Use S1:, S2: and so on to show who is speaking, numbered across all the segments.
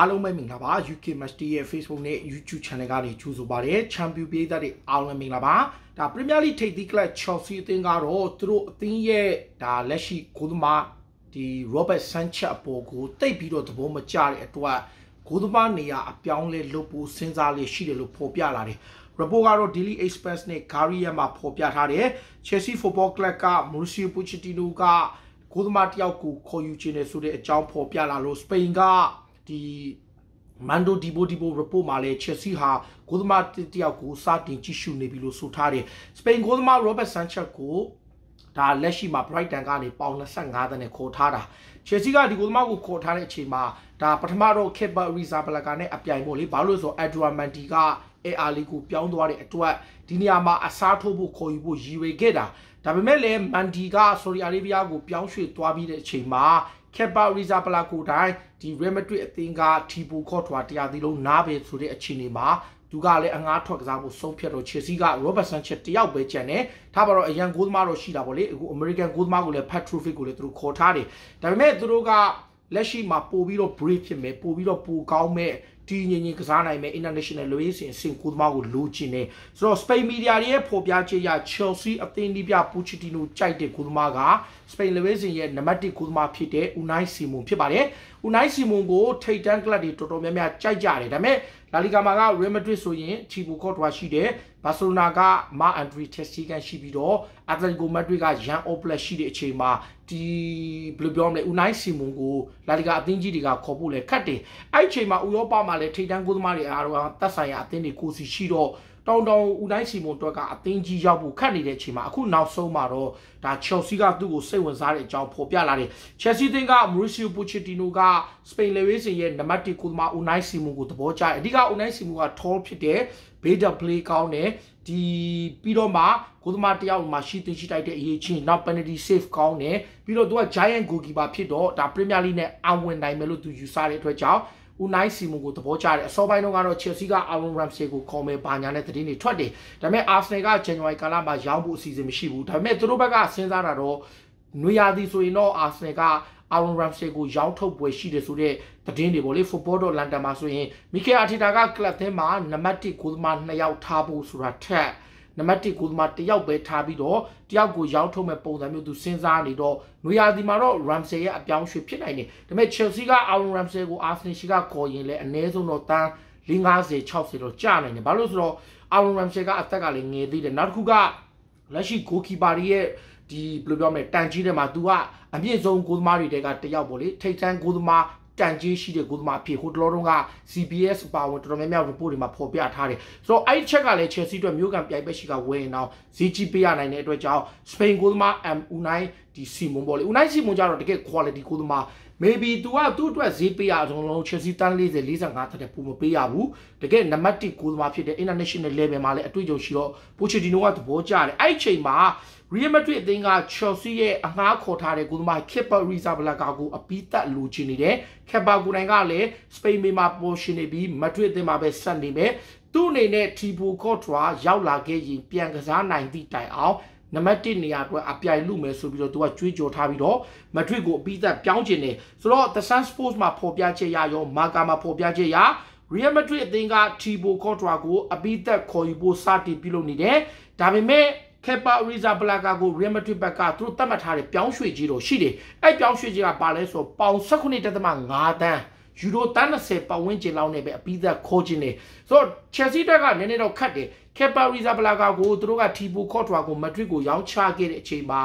S1: အားလုံးပဲမင်္ဂလာပါ UK Match Day ရဲ့ Facebook နဲ့ YouTube Channel ကနေကြိုဆိုပါရစေ။ Champion ပြည်သက်တွေအားလုံးမင်္ဂလာပါ။ဒါ Premier League ထိပ်သီး club Chelsea အသင်းကတော့သူတို့အသင်းရဲ့ဒါလက်ရှိဂိုးသမားဒီ Robert Sanchez အပေါ်ကိုတိတ်ပြီးတော့သဘောမကျတဲ့အတွက်ဂိုးသမားနေရာအပြောင်းလဲလုပ်ဖို့စဉ်းစားလေရှိတယ်လို့ဖော်ပြလာတယ်။ report ကတော့ Daily Express နဲ့ Guardian မှာဖော်ပြထားတယ်။ Chelsea Football Club က Mauricio Pochettino ကဂိုးသမားတယောက်ကိုခေါ်ယူခြင်းနဲ့ဆိုတဲ့အကြောင်းဖော်ပြလာလို့ Spain ကဒီမန်ဒိုဒီဘိုဒီဘို report မှာလည်း Chelsea ဟာဂိုးသမားတယောက်ကိုစတင်ကြည့်ရှုနေပြီလို့ဆိုထားတယ်။စပိန်ဂိုးသမား Robert Sanchez ကိုဒါလက်ရှိမှာ Brighton ကနေပေါင်25သန်းနဲ့ခေါ်ထားတာ။ Chelsea ကဒီဂိုးသမားကိုခေါ်ထားတဲ့အချိန်မှာဒါပထမတော့ Kepa Arrizabalaga နဲ့အပြိုင်ပေါ့လေ။ဘာလို့လဲဆိုတော့ Adrian Mandy က AR လီကိုပြောင်းသွားတဲ့အတွက်ဒီနေရာမှာအစားထိုးဖို့ခေါ်ယူဖို့ရည်ရွယ်ခဲ့တာ။ဒါပေမဲ့လည်း Mandy က Saudi Arabia ကိုပြောင်းရွှေ့သွားပြီးတဲ့အချိန်မှာခေပါရီဇာပလာကိုတိုင်းဒီရယ်မဒရစ်အသင်းကထီပူခေါ်ထွာတရားသီလုံးနားပဲဆိုတဲ့အခြေအနေမှာသူကလည်းအငားထွက်ကစားမှုဆုံးဖြတ်တော့ချေစီကရောဘတ်ဆန်ချက်တယောက်ပဲကျန်တယ်။ဒါပါတော့အရန်ဂိုးသမားတော့ရှိတာပေါ့လေ။အခုအမေရိကန်ဂိုးသမားကိုလည်း Pat Trophy ကိုလည်းသူတို့ခေါ်ထားတယ်။ဒါပေမဲ့သူတို့ကလက်ရှိမှာပို့ပြီးတော့ brave ဖြစ်မယ်ပို့ပြီးတော့ပိုကောင်းမဲ့တည်ငြိမ်ငြိမ်ကစားနိုင်မဲ့ international လူရေးစင်စင်ကိုသမားကိုလိုချင်တယ်ဆိုတော့ Spain media တွေရဲ့ဖော်ပြချက်အရ Chelsea အသင်းဒီပြ Pochettino ကြိုက်တဲ့ကိုသမားက Spain လူရေးစင်ရဲ့နံပါတ်1ကိုသမားဖြစ်တဲ့ Unai Simon ဖြစ်ပါတယ် Unai Simon ကိုထိပ်တန်းကလပ်တွေတော်တော်များများကြိုက်ကြတယ်ဒါပေမဲ့ La Liga မှာက Real Madrid ဆိုရင် Thibaut Courtois ရှိတယ် Barcelona က Marc Andre ter Stegen ရှိပြီးတော့ Atletico Madrid က Jan Oblak ရှိတဲ့အချိန်မှာဒီဘယ်လိုပြောမလဲ Unai Simon ကို La Liga အသင်းကြီးတွေကခေါ်ဖို့လဲခတ်တယ်အဲ့အချိန်မှာဥရောပမှာလည်းထိတန်းကိုသမားတွေအားလုံးတက်ဆိုင်ရာအသင်းတွေကိုစီရှိတော့တောင်တောင်ဦးတိုင်းစီမုံတွက်ကအသင်းကြီးရောက်ဖို့ခက်နေတဲ့အချိန်မှာအခုနောက်ဆုံးမှာတော့ဒါ Chelsea ကသူ့ကိုစိတ်ဝင်စားတဲ့အကြောင်းဖော်ပြလာတယ် Chelsea သင်းက Mauricio Pochettino က Spain League စဉ်ရဲ့နံပါတ်1ကိုသမားဦးတိုင်းစီမုံကိုသဘောကျတယ်အဓိကဦးတိုင်းစီမုံက tall ဖြစ်တယ် better play ကောင်းတယ်ဒီပြီးတော့မှကိုသမားတယောက်မှရှိသိရှိတိုက်တဲ့အရေးချင်းနောက် penalty save ကောင်းတယ်ပြီးတော့သူက giant goalkeeper ဖြစ်တော့ဒါ Premier League နဲ့အဝင်နိုင်မယ်လို့သူယူဆတဲ့အတွက်ကြောင့်ဦးနိုင်စီမွန်ကိုသဘောကျတယ်အစောပိုင်းတော့ကတော့ Chelsea က Aaron Ramsey ကိုခေါ်မယ်ဘာညာနဲ့သတင်းတွေထွက်တယ်ဒါပေမဲ့ Arsenal က January ကာလမှာရောင်းဖို့အစီအစဉ်မရှိဘူးဒါပေမဲ့သူတို့ဘက်ကစဉ်းစားတာတော့နွေရာသီဆိုရင်တော့ Arsenal က Aaron Ramsey ကိုရောင်းထုတ်ပွဲရှိတယ်ဆိုတဲ့သတင်းတွေပေါ့လေ Football London မှာဆိုရင် Mikel Arteta ကကလပ်ထဲမှာနံပါတ်1ဂိုးသမား2ယောက်ထားဖို့ဆိုတာထက်နံပါတ်1ကိုသမားတယောက်ပဲထားပြီးတော့တယောက်ကိုရောင်းထုတ်မဲ့ပုံစံမျိုးသူစဉ်းစားနေတော့နွေရာသီမှာတော့ Ramsey ရဲ့အပြောင်းရွှေ့ဖြစ်နိုင်တယ်ဒါပေမဲ့ Chelsea က Aaron Ramsey ကို Arsenal ရှိကခေါ်ရင်လည်းအနည်းဆုံးတော့တန်း50 60တော့ကျနိုင်တယ်ဘာလို့ဆိုတော့ Aaron Ramsey ကအသက်ကလည်းငယ်သေးတယ်နောက်တစ်ခုကလက်ရှိ goalkeeper တွေရဲ့ဒီဘယ်လိုပြောမလဲတန်ကြီးတယ်မှာ तू ကအမြင့်ဆုံးဂိုးသမားတွေတဲကတယောက်ပေါ့လေထိတ်တန်းဂိုးသမားတန်ကြီးရှိတဲ့ဂိုးသမားအဖြစ်ဟိုတလောတုန်းက CBS ပါဝင်တော်တော်များများ report တွေမှာဖော်ပြထားတယ်ဆိုတော့အဲ့ဒီချက်ကလည်း Chelsea အတွက်မျိုးကံပြိုင်ဘက်ရှိကဝယ်ရင်တော့ဈေးကြီးပေးရနိုင်တဲ့အတွက်ကြောင့် Spain ဂိုးသမား M Unai ဒီစီမွန်ပေါ့လေ။ Unai Simon ကြတော့တကယ် quality ကိုသမား maybe သူကသူ့အတွက်ဈေးပေးရအဆုံးလုံး Chelsea တန်း40 45တက်တဲ့ပုံမပေးရဘူး။တကယ်နံပါတ်1ကိုသမားဖြစ်တဲ့ international level မှာလည်းအတွေ့အကြုံရှိတော့ Pochettino ကသဘောကျတယ်။အဲ့ဒီအချိန်မှာ Real Madrid အသင်းက Chelsea ရဲ့အငှားခေါ်ထားတဲ့ကိုသမား Kepa Arrizabalaga ကိုအပိသက်လိုချင်နေတယ်။ Kepa ကိုယ်တိုင်ကလည်း Spain မှာပေါ်ရှင်နေပြီး Madrid အသင်းမှာပဲဆက်နေမယ်။သူ့အနေနဲ့ Thibaut Courtois ရောက်လာခဲ့ရင်ပြန်ကစားနိုင်သည့်တိုင်အောင်နံပါတ်1နေရာအတွက်အပြိုင်လူမယ်ဆိုပြီးတော့သူကကြွေးကြော်ထားပြီးတော့မက်ဒရစ်ကိုအပြီးသက်ပြောင်းချင်တယ်ဆိုတော့ The Sun Sports မှာဖော်ပြချက်ရရောမာကာမှာဖော်ပြချက်ရ Real Madrid အသင်းက Thibaut Courtois ကိုအပြီးသက်ခေါ်ယူဖို့စတင်ပြုလုပ်နေတယ်ဒါပေမဲ့ Kepa Arrizabalaga ကို Real Madrid ဘက်ကသူတို့သတ်မှတ်ထားတဲ့ပြောင်းရွှေ့ကြီးတော့ရှိတယ်အဲ့ပြောင်းရွှေ့ကြီးကပါလဲဆိုပေါင်18.5တန်းယူရိုတန်း30ပတ်ဝန်းကျင်လောက်နဲ့ပဲအပြီးသက်ခေါ်ခြင်းတယ်ဆိုတော့ Chelsea တက်ကနည်းနည်းတော့ခတ်တယ်ကက်ပါရီဇာဘလာကာကိုသူတို့ကထီပိုခေါ်ထွာကိုမက်ဒရစ်ကိုရောင်းချခဲ့တဲ့အချိန်မှာ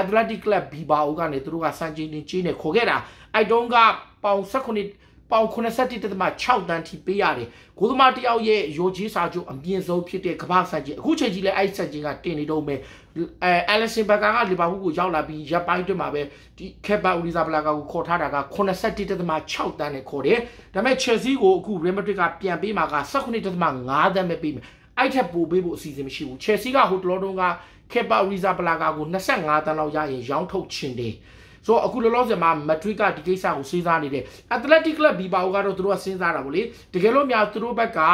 S1: Athletic Club Bilbao ကနေသူတို့ကစံချိန်တင်ချင်းနဲ့ခေါ်ခဲ့တာအိုက်တုံးကပေါင်18ပေါင်81.6တန်းထိပေးရတယ်။ကိုသမားတယောက်ရဲ့ရိုကြီးစာချုပ်အမြင့်ဆုံးဖြစ်တဲ့ကမ္ဘာစံချိန်အခုချိန်ကြီးလဲအဲ့စံချိန်ကတင်နေတော့မယ်။အဲအလက်ဆင်ဘဂါကလီဗာပူးကိုရောက်လာပြီးရပ်ပိုင်းတွင်မှာပဲဒီခေပါဦးလီဇာဘလာကာကိုခေါ်ထားတာက81.6တန်းနဲ့ခေါ်တယ်။ဒါပေမဲ့ Chelsea ကိုအခု Real Madrid ကပြန်ပေးမှာက18.5တန်းပဲပေးမယ်။အဲ့ထက်ပိုပေးဖို့အစီအစဉ်မရှိဘူး။ Chelsea ကဟိုတလောတုန်းကခေပါရီဇာပလာကာကို25တန်းလောက်ရရင်ရောင်းထုတ်ချင်တယ်ဆိုတော့အခုလောလောဆယ်မှာမက်ထရစ်ကဒီကိစ္စကိုစဉ်းစားနေတယ်အက်တလက်တစ်ကလပ်ဘီပါအိုကတော့သူတို့ကစဉ်းစားတာဗောလေတကယ်လို့များသူတို့ဘက်ကဥ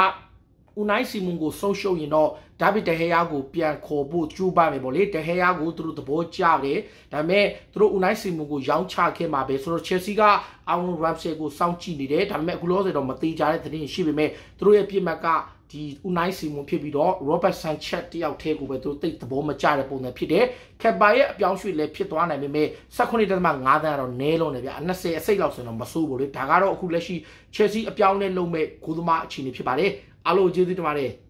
S1: နိုင်စီမွန်ကိုဆုံးရှုံးရင်တော့ဒါဗစ်တဟယာကိုပြန်ခေါ်ဖို့ကြိုးပမ်းမယ်ပေါ့လေတဟယာကိုသူတို့သဘောကျတယ်ဒါပေမဲ့သူတို့ဥနိုင်စီမွန်ကိုရောင်းချခဲ့မှာပဲဆိုတော့ Chelsea ကအောင်ရမ်ဆယ်ကိုစောင့်ကြည့်နေတယ်ဒါပေမဲ့အခုလောဆယ်တော့မသေးကြတဲ့သတင်းရှိပေမဲ့သူတို့ရဲ့ပြစ်မှတ်ကဒီ Unai Simon ဖြစ်ပြီးတော့ Robert Sanchez တယောက်တည်းကိုပဲသူတိတ်သဘောမကျတဲ့ပုံစံဖြစ်တယ်။ခက်ပါရဲ့အပြောင်းရွှေ့လည်းဖြစ်သွားနိုင်ပေမဲ့18.5တန်းကတော့နည်းလုံးတယ်ဗျ။20အစိတ်လောက်ဆိုတော့မဆိုးဘူးလေ။ဒါကတော့အခုလက်ရှိ Chelsea အပြောင်းလဲလုံးမဲ့ဂိုးသမားအခြေအနေဖြစ်ပါတယ်။အားလုံးကျေးဇူးတင်ပါတယ်။